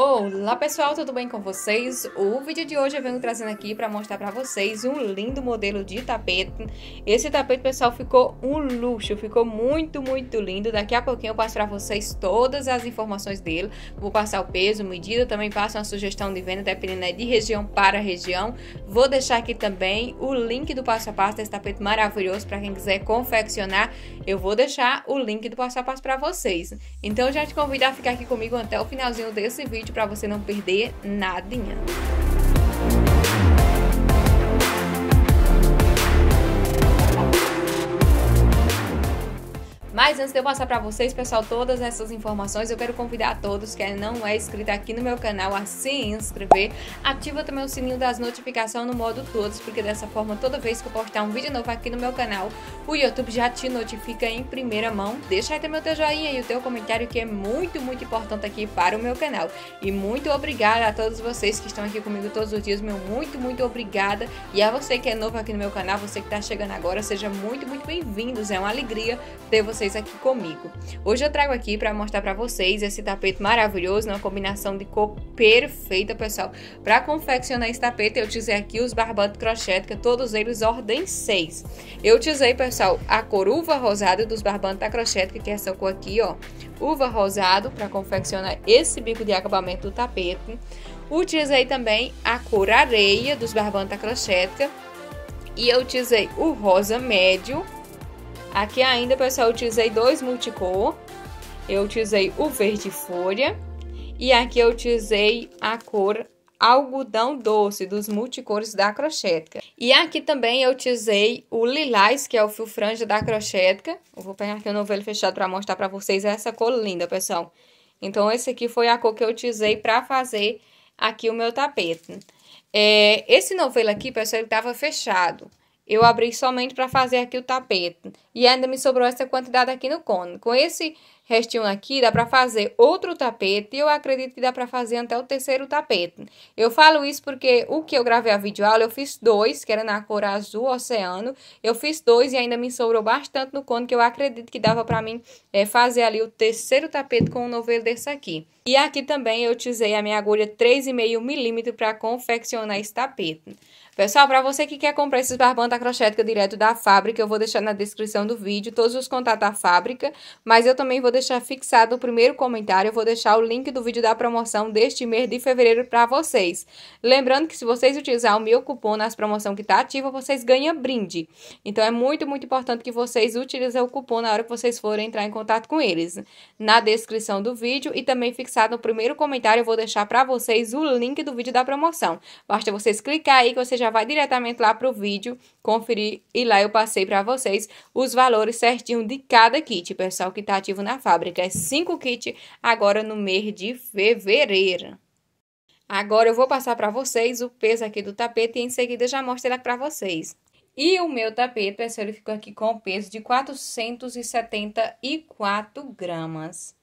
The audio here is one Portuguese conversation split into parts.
Olá pessoal, tudo bem com vocês? O vídeo de hoje eu venho trazendo aqui para mostrar para vocês um lindo modelo de tapete. Esse tapete, pessoal, ficou um luxo, ficou muito, muito lindo. Daqui a pouquinho eu passo para vocês todas as informações dele. Vou passar o peso, medida, também passo uma sugestão de venda, dependendo né, de região para região. Vou deixar aqui também o link do passo a passo desse tapete maravilhoso para quem quiser confeccionar. Eu vou deixar o link do passo a passo para vocês. Então já te convido a ficar aqui comigo até o finalzinho desse vídeo para você não perder nadinha. Mas antes de eu passar para vocês, pessoal, todas essas informações, eu quero convidar a todos que não é inscrito aqui no meu canal a se inscrever. Ativa também o sininho das notificações no modo todos, porque dessa forma, toda vez que eu postar um vídeo novo aqui no meu canal, o YouTube já te notifica em primeira mão. Deixa aí também o teu joinha e o teu comentário, que é muito, muito importante aqui para o meu canal. E muito obrigada a todos vocês que estão aqui comigo todos os dias, meu muito, muito obrigada. E a você que é novo aqui no meu canal, você que está chegando agora, seja muito, muito bem-vindos. É uma alegria ter vocês aqui aqui comigo. Hoje eu trago aqui para mostrar para vocês esse tapete maravilhoso, uma combinação de cor perfeita, pessoal. Para confeccionar esse tapete, eu utilizei aqui os barbantes crochê, que todos eles ordem 6. Eu utilizei, pessoal, a cor uva rosada dos barbantes da crochê, que é essa cor aqui, ó, uva rosado, para confeccionar esse bico de acabamento do tapete. Utilizei também a cor areia dos barbantes da crochê, e eu utilizei o rosa médio Aqui ainda, pessoal, eu utilizei dois multicor. Eu utilizei o verde folha e aqui eu utilizei a cor algodão doce dos multicores da crochética. E aqui também eu utilizei o lilás, que é o fio franja da crochética. Eu vou pegar aqui o novelo fechado para mostrar para vocês essa cor linda, pessoal. Então, esse aqui foi a cor que eu utilizei para fazer aqui o meu tapete. É, esse novelo aqui, pessoal, ele estava fechado. Eu abri somente para fazer aqui o tapete. E ainda me sobrou essa quantidade aqui no cone. Com esse restinho aqui, dá para fazer outro tapete. E eu acredito que dá para fazer até o terceiro tapete. Eu falo isso porque o que eu gravei a videoaula, eu fiz dois, que era na cor azul oceano. Eu fiz dois e ainda me sobrou bastante no cone, que eu acredito que dava para mim é, fazer ali o terceiro tapete com um novelo desse aqui. E aqui também eu utilizei a minha agulha 3,5 milímetro para confeccionar esse tapete. Pessoal, para você que quer comprar esses barbandas crochética direto da fábrica, eu vou deixar na descrição do vídeo todos os contatos da fábrica, mas eu também vou deixar fixado o primeiro comentário, eu vou deixar o link do vídeo da promoção deste mês de fevereiro para vocês. Lembrando que se vocês utilizar o meu cupom nas promoções que está ativa, vocês ganham brinde. Então é muito, muito importante que vocês utilizem o cupom na hora que vocês forem entrar em contato com eles. Na descrição do vídeo e também fixar fixado no primeiro comentário, eu vou deixar para vocês o link do vídeo da promoção. Basta vocês clicar aí que você já vai diretamente lá pro vídeo, conferir e lá eu passei para vocês os valores certinho de cada kit, pessoal, que está ativo na fábrica. É 5 kits agora no mês de fevereiro. Agora eu vou passar para vocês o peso aqui do tapete e em seguida já mostro ele para vocês. E o meu tapete, pessoal, ele ficou aqui com o peso de 474 gramas.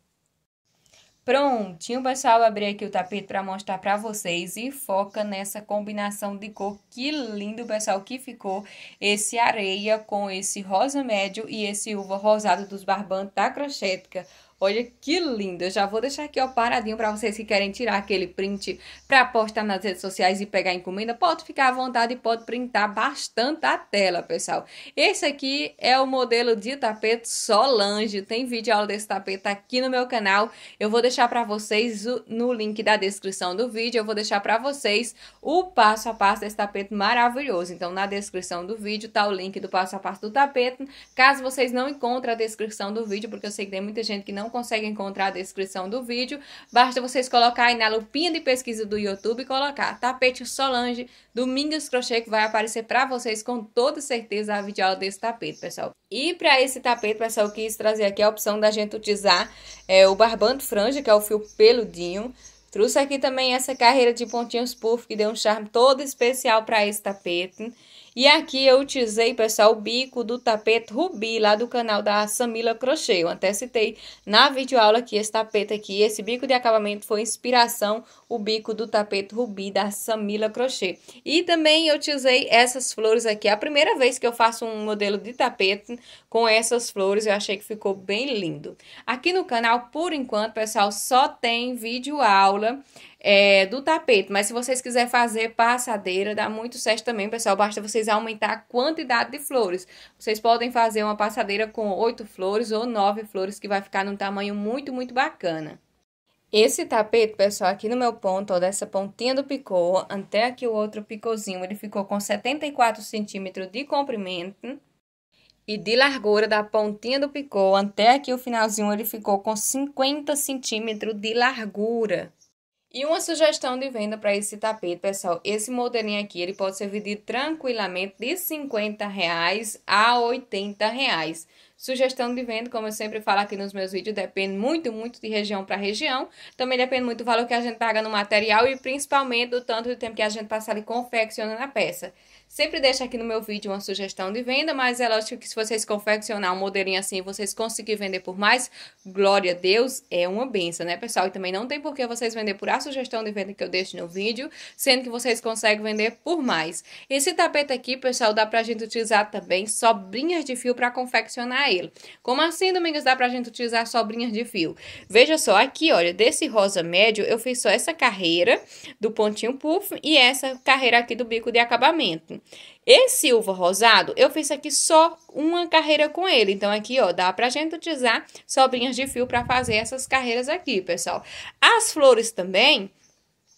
Prontinho, pessoal, abri aqui o tapete para mostrar para vocês e foca nessa combinação de cor. Que lindo, pessoal, que ficou esse areia com esse rosa médio e esse uva rosado dos barbantes da Crochética. Olha que lindo. Eu já vou deixar aqui ó paradinho para vocês que querem tirar aquele print para postar nas redes sociais e pegar encomenda. Pode ficar à vontade e pode printar bastante a tela, pessoal. Esse aqui é o modelo de tapete Solange. Tem vídeo aula desse tapete aqui no meu canal. Eu vou deixar para vocês no link da descrição do vídeo. Eu vou deixar para vocês o passo a passo desse tapete maravilhoso. Então na descrição do vídeo tá o link do passo a passo do tapete. Caso vocês não encontrem a descrição do vídeo, porque eu sei que tem muita gente que não não consegue encontrar a descrição do vídeo, basta vocês colocarem na lupinha de pesquisa do YouTube e colocar tapete Solange, Domingos Crochê, que vai aparecer para vocês com toda certeza a videoaula desse tapete, pessoal. E para esse tapete, pessoal, eu quis trazer aqui a opção da gente utilizar é, o barbante franja, que é o fio peludinho, Trouxe aqui também essa carreira de pontinhos puff que deu um charme todo especial para esse tapete. E aqui eu utilizei, pessoal, o bico do tapete rubi, lá do canal da Samila Crochê. Eu até citei na videoaula que esse tapete aqui, esse bico de acabamento foi inspiração, o bico do tapete rubi da Samila Crochê. E também eu utilizei essas flores aqui. É a primeira vez que eu faço um modelo de tapete com essas flores, eu achei que ficou bem lindo. Aqui no canal, por enquanto, pessoal, só tem videoaula aula é, do tapete. Mas se vocês quiserem fazer passadeira, dá muito certo também, pessoal. Basta vocês aumentar a quantidade de flores. Vocês podem fazer uma passadeira com oito flores ou nove flores, que vai ficar num tamanho muito, muito bacana. Esse tapete, pessoal, aqui no meu ponto, ó, dessa pontinha do picô até aqui o outro picôzinho, ele ficou com 74 centímetros de comprimento e de largura da pontinha do picô até aqui o finalzinho, ele ficou com 50 centímetros de largura. E uma sugestão de venda para esse tapete, pessoal. Esse modelinho aqui, ele pode ser vendido tranquilamente de 50 reais a 80 reais. Sugestão de venda, como eu sempre falo aqui nos meus vídeos, depende muito, muito de região para região. Também depende muito do valor que a gente paga no material e principalmente do tanto de tempo que a gente passa ali confeccionando a peça. Sempre deixo aqui no meu vídeo uma sugestão de venda, mas é lógico que se vocês confeccionar um modelinho assim vocês conseguirem vender por mais, glória a Deus, é uma benção, né, pessoal? E também não tem por que vocês vender por a sugestão de venda que eu deixo no vídeo, sendo que vocês conseguem vender por mais. Esse tapete aqui, pessoal, dá pra gente utilizar também sobrinhas de fio para confeccionar ele ele. Como assim, Domingos, dá pra gente utilizar sobrinhas de fio? Veja só, aqui, olha, desse rosa médio, eu fiz só essa carreira do pontinho puff e essa carreira aqui do bico de acabamento. Esse uva rosado, eu fiz aqui só uma carreira com ele. Então, aqui, ó, dá pra gente utilizar sobrinhas de fio para fazer essas carreiras aqui, pessoal. As flores também...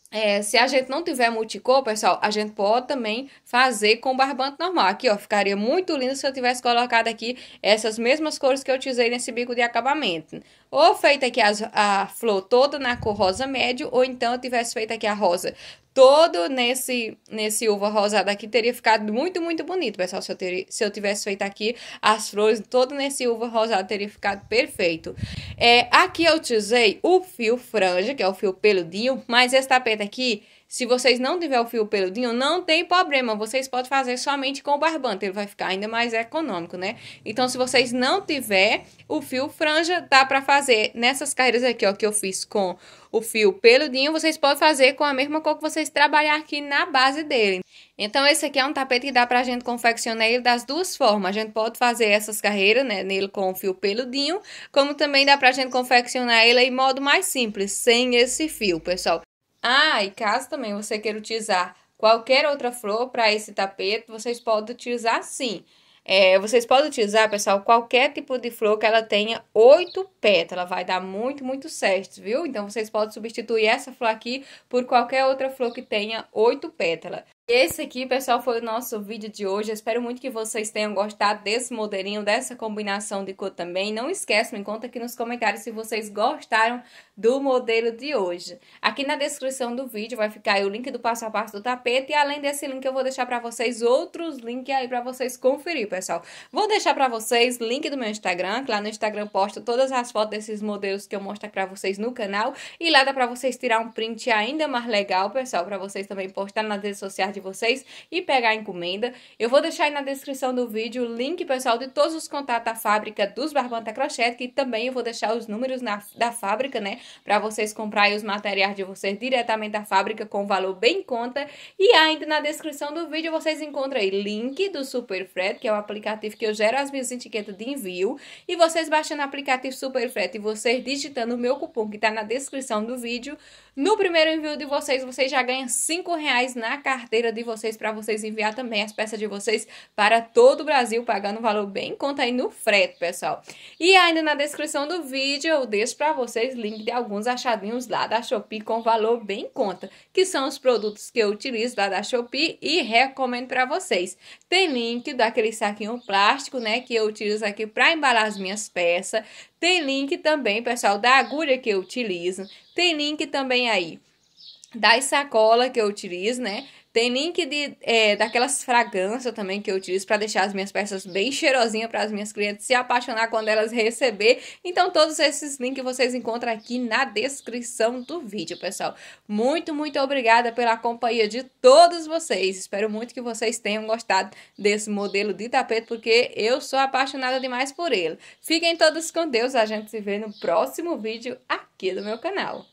É, se a gente não tiver multicor, pessoal, a gente pode também fazer com barbante normal. Aqui, ó, ficaria muito lindo se eu tivesse colocado aqui essas mesmas cores que eu utilizei nesse bico de acabamento. Ou feito aqui as, a flor toda na cor rosa médio, ou então eu tivesse feito aqui a rosa todo nesse, nesse uva rosada aqui teria ficado muito, muito bonito, pessoal. Se eu, ter, se eu tivesse feito aqui as flores, todo nesse uva rosada teria ficado perfeito. É, aqui eu utilizei o fio franja, que é o fio peludinho, mas esse tapete aqui se vocês não tiver o fio peludinho, não tem problema, vocês podem fazer somente com o barbante, ele vai ficar ainda mais econômico, né? Então, se vocês não tiver o fio franja, dá para fazer nessas carreiras aqui, ó, que eu fiz com o fio peludinho, vocês podem fazer com a mesma cor que vocês trabalhar aqui na base dele. Então, esse aqui é um tapete que dá pra gente confeccionar ele das duas formas. A gente pode fazer essas carreiras, né, nele com o fio peludinho, como também dá pra gente confeccionar ele em modo mais simples, sem esse fio, pessoal. Ah, e caso também você queira utilizar qualquer outra flor para esse tapete, vocês podem utilizar sim. É, vocês podem utilizar, pessoal, qualquer tipo de flor que ela tenha oito pétalas. Vai dar muito, muito certo, viu? Então, vocês podem substituir essa flor aqui por qualquer outra flor que tenha oito pétalas esse aqui, pessoal, foi o nosso vídeo de hoje. Eu espero muito que vocês tenham gostado desse modelinho, dessa combinação de cor também. Não esqueçam, me conta aqui nos comentários se vocês gostaram do modelo de hoje. Aqui na descrição do vídeo vai ficar o link do passo a passo do tapete. E além desse link, eu vou deixar para vocês outros links aí para vocês conferir, pessoal. Vou deixar para vocês link do meu Instagram, que lá no Instagram posto todas as fotos desses modelos que eu mostro para vocês no canal. E lá dá para vocês tirar um print ainda mais legal, pessoal, para vocês também postar nas redes sociais de vocês e pegar a encomenda. Eu vou deixar aí na descrição do vídeo o link, pessoal, de todos os contatos da fábrica dos Barbanta Crochet, que também eu vou deixar os números na, da fábrica, né? Pra vocês comprarem os materiais de vocês diretamente da fábrica com valor bem em conta. E ainda na descrição do vídeo vocês encontram aí link do Super Fred, que é o aplicativo que eu gero as minhas etiquetas de envio. E vocês baixando o aplicativo Super Fred e vocês digitando o meu cupom que tá na descrição do vídeo, no primeiro envio de vocês, vocês já ganham 5 reais na carteira de vocês para vocês enviar também as peças de vocês para todo o Brasil, pagando um valor bem conta aí no frete, pessoal. E ainda na descrição do vídeo eu deixo para vocês link de alguns achadinhos lá da Shopee com valor bem conta, que são os produtos que eu utilizo lá da Shopee e recomendo para vocês. Tem link daquele saquinho plástico, né, que eu utilizo aqui para embalar as minhas peças. Tem link também, pessoal, da agulha que eu utilizo. Tem link também aí das sacolas que eu utilizo, né? Tem link de, é, daquelas fragrâncias também que eu utilizo para deixar as minhas peças bem cheirosinhas para as minhas clientes se apaixonar quando elas receber. Então todos esses links vocês encontram aqui na descrição do vídeo, pessoal. Muito, muito obrigada pela companhia de todos vocês. Espero muito que vocês tenham gostado desse modelo de tapete porque eu sou apaixonada demais por ele. Fiquem todos com Deus, a gente se vê no próximo vídeo aqui do meu canal.